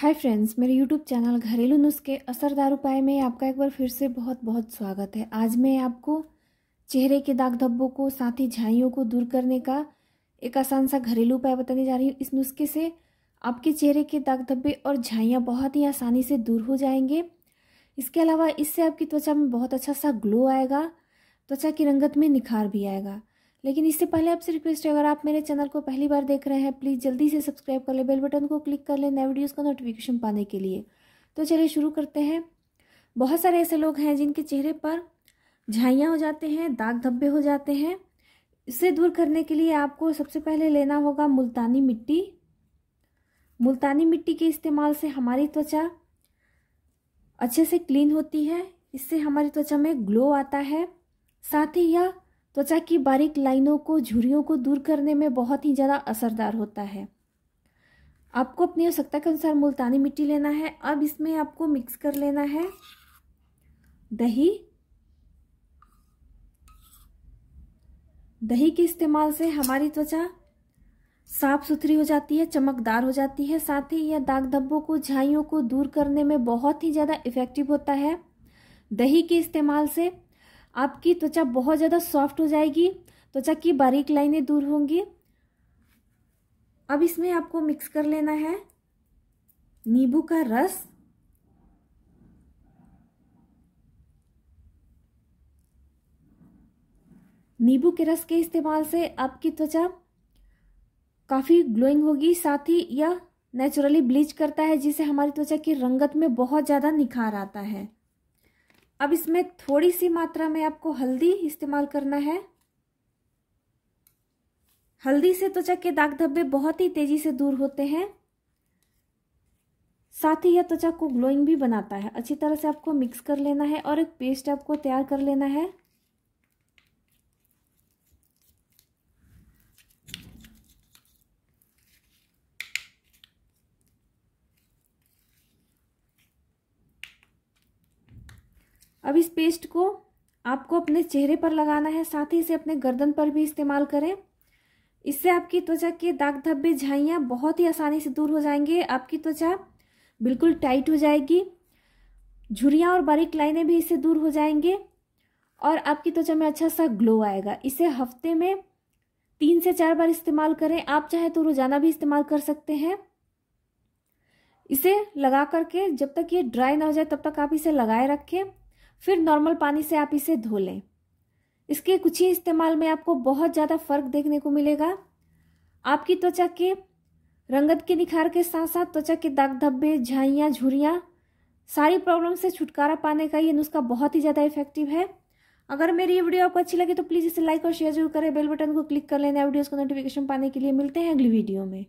हाय friends मेरे YouTube channel घरेलू नुस्खे असरदार उपाय में आपका एक बार फिर से बहुत बहुत स्वागत है आज मैं आपको चेहरे के दाग धब्बों को साथ ही झाइयों को दूर करने का एक आसान सा घरेलू उपाय बताने जा रही हूँ इस नुस्खे से आपके चेहरे के दाग धब्बे और झाइयाँ बहुत ही आसानी से दूर हो जाएंगे इसके अलावा इससे आपकी त्वचा में बहुत अच्छा सा ग्लो आएगा त्वचा की रंगत में निखार भी आएगा लेकिन इससे पहले आपसे रिक्वेस्ट है अगर आप मेरे चैनल को पहली बार देख रहे हैं प्लीज़ जल्दी से सब्सक्राइब कर ले बेल बटन को क्लिक कर लें नए वीडियोज़ का नोटिफिकेशन पाने के लिए तो चलिए शुरू करते हैं बहुत सारे ऐसे लोग हैं जिनके चेहरे पर झाइयाँ हो जाते हैं दाग धब्बे हो जाते हैं इसे दूर करने के लिए आपको सबसे पहले लेना होगा मुल्तानी मिट्टी मुल्तानी मिट्टी के इस्तेमाल से हमारी त्वचा अच्छे से क्लीन होती है इससे हमारी त्वचा में ग्लो आता है साथ ही यह त्वचा की बारीक लाइनों को झुरियों को दूर करने में बहुत ही ज़्यादा असरदार होता है आपको अपनी आवश्यकता के अनुसार मुल्तानी मिट्टी लेना है अब इसमें आपको मिक्स कर लेना है दही दही के इस्तेमाल से हमारी त्वचा साफ सुथरी हो जाती है चमकदार हो जाती है साथ ही यह दाग धब्बों को झाइयों को दूर करने में बहुत ही ज़्यादा इफेक्टिव होता है दही के इस्तेमाल से आपकी त्वचा बहुत ज़्यादा सॉफ्ट हो जाएगी त्वचा की बारीक लाइनें दूर होंगी अब इसमें आपको मिक्स कर लेना है नींबू का रस नींबू के रस के इस्तेमाल से आपकी त्वचा काफ़ी ग्लोइंग होगी साथ ही यह नेचुरली ब्लीच करता है जिसे हमारी त्वचा की रंगत में बहुत ज़्यादा निखार आता है अब इसमें थोड़ी सी मात्रा में आपको हल्दी इस्तेमाल करना है हल्दी से त्वचा के दाग धब्बे बहुत ही तेजी से दूर होते हैं साथ ही यह त्वचा को ग्लोइंग भी बनाता है अच्छी तरह से आपको मिक्स कर लेना है और एक पेस्ट आपको तैयार कर लेना है अब इस पेस्ट को आपको अपने चेहरे पर लगाना है साथ ही इसे अपने गर्दन पर भी इस्तेमाल करें इससे आपकी त्वचा के दाग धब्बे झाइयाँ बहुत ही आसानी से दूर हो जाएंगे आपकी त्वचा बिल्कुल टाइट हो जाएगी झुरियाँ और बारीक लाइनें भी इससे दूर हो जाएंगे और आपकी त्वचा में अच्छा सा ग्लो आएगा इसे हफ्ते में तीन से चार बार इस्तेमाल करें आप चाहे तो रोजाना भी इस्तेमाल कर सकते हैं इसे लगा करके जब तक ये ड्राई ना हो जाए तब तक आप इसे लगाए रखें फिर नॉर्मल पानी से आप इसे धो लें इसके कुछ ही इस्तेमाल में आपको बहुत ज़्यादा फर्क देखने को मिलेगा आपकी त्वचा के रंगत के निखार के साथ साथ त्वचा के दाग धब्बे झाइयाँ झुरियाँ सारी प्रॉब्लम से छुटकारा पाने का ये नुस्खा बहुत ही ज़्यादा इफेक्टिव है अगर मेरी ये वीडियो आपको अच्छी लगी तो प्लीज़ इसे लाइक और शेयर जरूर करें बेल बटन को क्लिक कर लेना वीडियोस को नोटिफिकेशन पाने के लिए मिलते हैं अगली वीडियो में